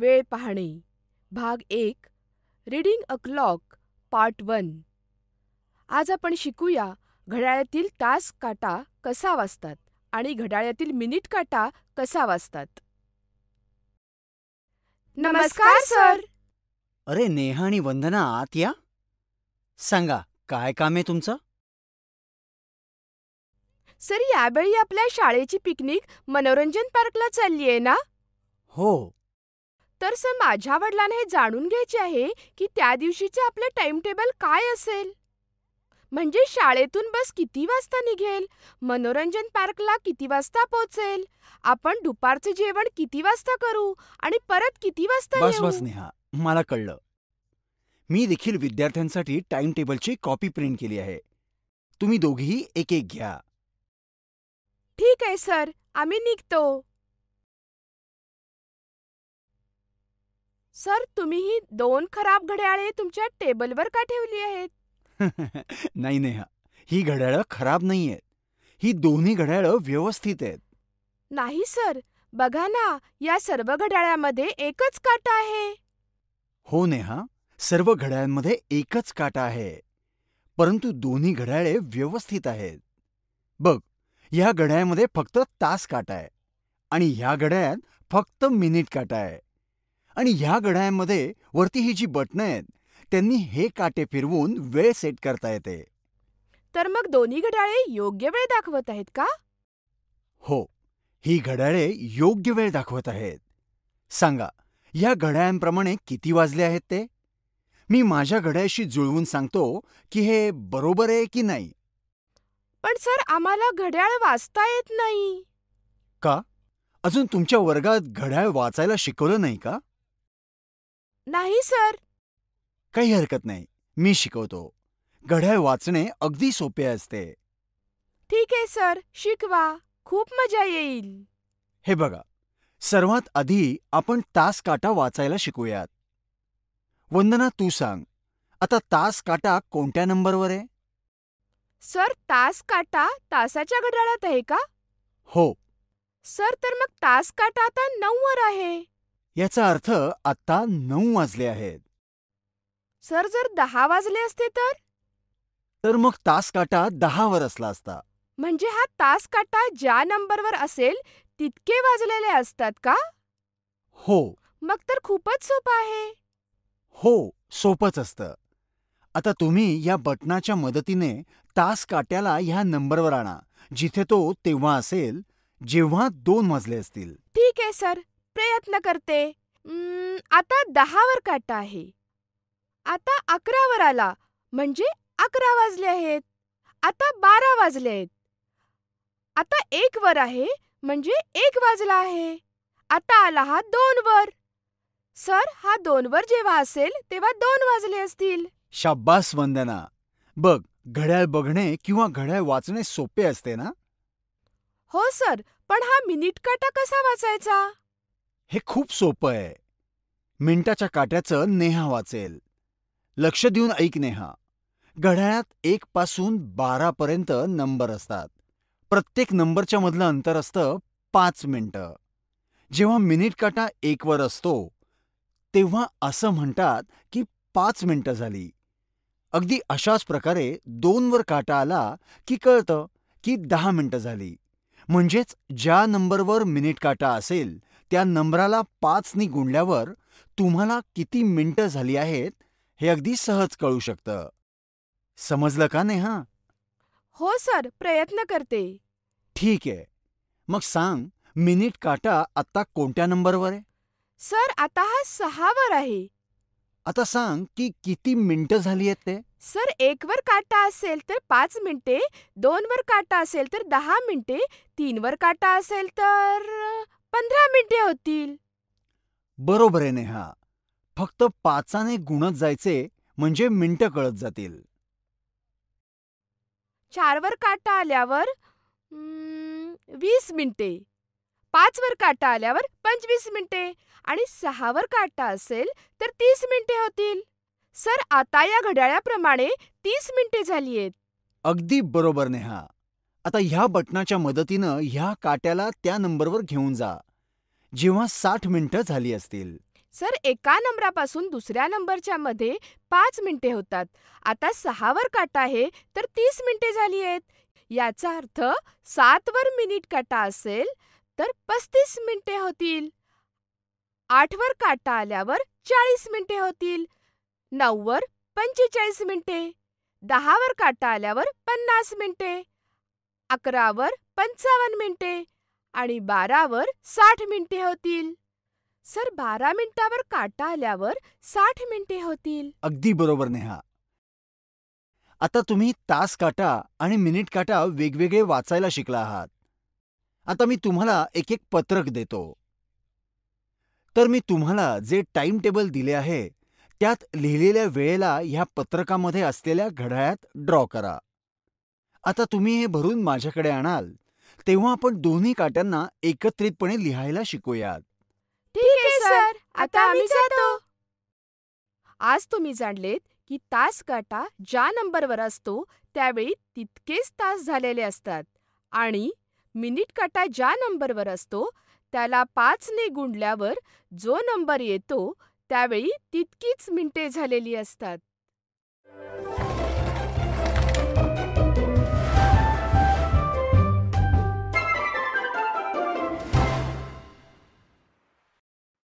वेळ पाहणे भाग एक reading a clock part one आज आपण शिकूया घड्याळ्यातील तास काटा कसा वाजतात आणि घड्याळ्यातील मिनिट काटा कसा वाजतात नमस्कार सर अरे नेहा आणि वंदना आत या सांगा काय काम आहे तुमचं सर यावेळी आपल्या शाळेची पिकनिक मनोरंजन पार्कला चालली आहे ना हो तर सर माझ्या वडिलांना हे जाणून घ्यायचे आहे की त्या दिवशीचं टाइम टेबल काय असेल म्हणजे शाळेतून बस किती वाजता निघेल मनोरंजन पार्कला किती वाजता पोहोचेल आपण दुपारचे जेवण किती वाजता करू आणि परत किती वाजता बस बस नेहा मला कळलं मी देखील विद्यार्थ्यांसाठी टाइम कॉपी प्रिंट केली आहे तुम्ही दोघीही एक एक घ्या ठीक आहे सर आम्ही निघतो सर तुम्ही ही दोन खराब घड्याळे तुमच्या टेबलवर का ठेवली आहेत नाही नेहा ही घड्याळं खराब नाही आहेत ही दोन्ही घड्याळं व्यवस्थित आहेत नाही सर बघा ना या सर्व घड्याळामध्ये एकच काटा आहे हो नेहा सर्व घड्याळांमध्ये एकच काटा आहे परंतु दोन्ही घड्याळे व्यवस्थित आहेत बघ ह्या घड्याळमध्ये फक्त तास काटा आहे आणि ह्या घड्याळात फक्त मिनिट काटा आहे आणि ह्या घड्याळांमध्ये वरती ही जी बटणं आहेत त्यांनी हे काटे फिरवून वेळ सेट करता येते तर मग दोन्ही घड्याळे योग्य वेळ दाखवत आहेत का हो ही घड्याळे योग्य वेळ दाखवत आहेत सांगा या घड्याळ्यांप्रमाणे किती वाजले आहेत ते मी माझ्या घड्याळशी जुळवून सांगतो की हे बरोबर आहे की नाही पण सर आम्हाला घड्याळ वाचता येत नाही का अजून तुमच्या वर्गात घड्याळ वाचायला शिकवलं नाही का नाही सर काही हरकत नाही मी शिकवतो घड्याळ वाचणे अगदी सोपे असते ठीक आहे सर शिकवा खूप मजा येईल हे बघा सर्वात आधी आपण तास काटा वाचायला शिकूयात वंदना तू सांग आता तास काटा कोणत्या नंबरवर आहे सर तास काटा तासाच्या घड्याळात आहे का हो सर तर मग तास काटा आता नऊवर वर आहे याचा अर्थ आत्ता नऊ वाजले आहेत सर जर दहा वाजले असते तर तर मग तास काटा दहावर असला असता म्हणजे हा तास काटा ज्या नंबरवर असेल तितके वाजलेले असतात का हो मग तर खूपच सोपं आहे हो सोपंच असतं आता तुम्ही या बटनाच्या मदतीने तास काट्याला ह्या नंबरवर आणा जिथे तो तेव्हा असेल जेव्हा दोन वाजले असतील ठीक आहे सर प्रयत्न करते आता दहावर काटा आहे आता अकरावर आला म्हणजे अकरा वाजले आहेत आता बारा वाजले आहेत आता एक वर आहे म्हणजे एक वाजला आहे आता आला हा दोन वर सर हा दोन वर जेव्हा असेल तेव्हा दोन वाजले असतील शाब्बास वंदना बघ घड्याळ बघणे किंवा घड्याळ वाचणे सोपे असते ना हो सर पण हा मिनिट काटा कसा वाचायचा हे खूप सोपं आहे. मिनिटाच्या काट्याचं नेहा वाचेल. लक्ष देऊन ऐक नेहा. घड्याळात एक पासून बारा पर्यंत नंबर असतात. प्रत्येक नंबरच्या मधलं अंतर असतं पाच मिनिटं. जेव्हा मिनिट काटा एकवर असतो तेव्हा असं म्हणतात की पाच मिनिटं झाली. अगदी अशाच प्रकारे दोनवर काटा आला की कळतं की दहा मिनिटं झाली म्हणजेच ज्या नंबरवर मिनिट काटा असेल त्या नंबराला पाचनी गुणल्यावर तुम्हाला किती मिनिटं झाली आहेत हे अगदी सहज कळू शकतं. समजलं का नेहा? हो सर, प्रयत्न करते. ठीक आहे. मग सांग, मिनिट काटा आता कोणत्या नंबरवर आहे? सर, आता हा सहावर आहे. आता सांग की किती मिनिटं झाली आहेत ते? सर वर काटा असेल तर पाच मिनिटे दोनवर काटा असेल तर दहा मिनिटे तीनवर काटा असेल तर पंधरा मिनिटे होतील बरोबर आहे नेहा फक्त पाचाने गुणत जायचे म्हणजे मिनिट कळत जातील वर काटा आल्यावर वीस मिनिटे वर काटा आल्यावर पंचवीस मिनिटे आणि सहावर काटा असेल तर तीस मिनिटे होतील सर आता या घड्याळाप्रमाणे तीस मिनिटे झाली आहेत अगदी बरोबर नेहा आता ह्या बटणाच्या मदतीनं ह्या काट्याला त्या नंबरवर घेऊन जा जेव्हा साठ मिनिटं झाली असतील सर एका नंबरापासून दुसऱ्या नंबरच्या मध्ये पाच मिनिटे होतात आता सहावर काटा आहे तर तीस मिनिटे झाली आहेत याचा अर्थ सातवर मिनिट काटा असेल तर पस्तीस मिनिटे होतील आठवर काटा आल्यावर चाळीस मिनिटे होतील नऊवर पंचेचाळीस मिनिटे दहावर काटा आल्यावर पन्नास मिनिटे अकरावर पंचावन्न मिनिटे आणि बारावर साठ मिनिटे होतील सर बारा मिनिटावर काटा आल्यावर साठ मिनिटे होतील अगदी बरोबर नेहा आता तुम्ही तास काटा आणि मिनिट काटा वेगवेगळे वाचायला शिकला आहात आता मी तुम्हाला एक एक पत्रक देतो तर मी तुम्हाला जे टाइम टेबल दिले आहे त्यात लिहिलेल्या वेळेला ह्या पत्रकामध्ये असलेल्या घड्याळ्यात ड्रॉ करा आता तुम्ही हे भरून माझ्याकडे आणाल तेव्हा आपण दोन्ही काट्यांना एकत्रितपणे लिहायला शिकूयात ठीक आहे सर आता आम्ही जातो आज तुम्ही जाणलेत की तास काटा ज्या नंबरवर असतो त्यावेळी तितकेच तास झालेले असतात आणि मिनिट काटा ज्या नंबरवर असतो त्याला पाचने गुंडल्यावर जो नंबर येतो त्यावेळी तितकीच मिनिटे झालेली असतात